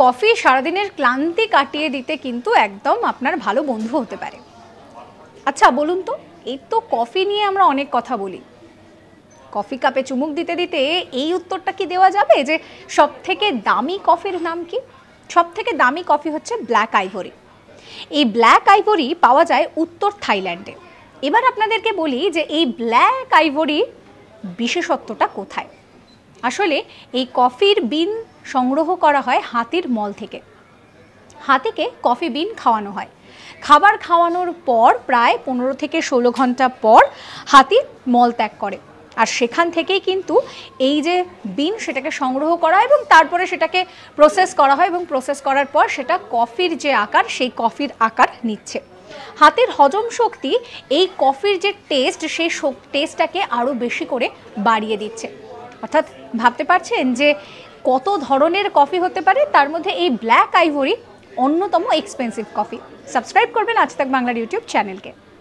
coffee সারাদিনের ক্লান্তি কাটিয়ে দিতে কিন্তু একদম আপনার ভালো বন্ধু হতে পারে আচ্ছা বলুন তো এই তো কফি নিয়ে আমরা অনেক কথা বলি কফি কাপে চুমুক দিতে দিতে এই উত্তরটা কি দেওয়া যাবে যে সব থেকে দামি কফির নাম কি সব থেকে দামি কফি হচ্ছে ব্ল্যাক আইভরি এই ব্ল্যাক আইভরি পাওয়া যায় উত্তর থাইল্যান্ডে এবার আপনাদেরকে বলি যে এই ব্ল্যাক আইভরি বিশেষত্বটা কোথায় আসলে এই কফির বিন সংগ্রহ করা হয় হাতির মল থেকে হাতিকে কফি বিন খাওয়ানো হয় খাবার খাওয়ানোর পর প্রায় পনেরো থেকে ষোলো ঘন্টা পর হাতি মল ত্যাগ করে আর সেখান থেকেই কিন্তু এই যে বিন সেটাকে সংগ্রহ করা এবং তারপরে সেটাকে প্রসেস করা হয় এবং প্রসেস করার পর সেটা কফির যে আকার সেই কফির আকার নিচ্ছে হাতের হজম শক্তি এই কফির যে টেস্ট সেই টেস্টটাকে আরও বেশি করে বাড়িয়ে দিচ্ছে অর্থাৎ ভাবতে পারছেন যে কত ধরনের কফি হতে পারে তার মধ্যে এই ব্ল্যাক আইভরি অন্যতম এক্সপেন্সিভ কফি সাবস্ক্রাইব করবেন আজ তাক বাংলার ইউটিউব চ্যানেলকে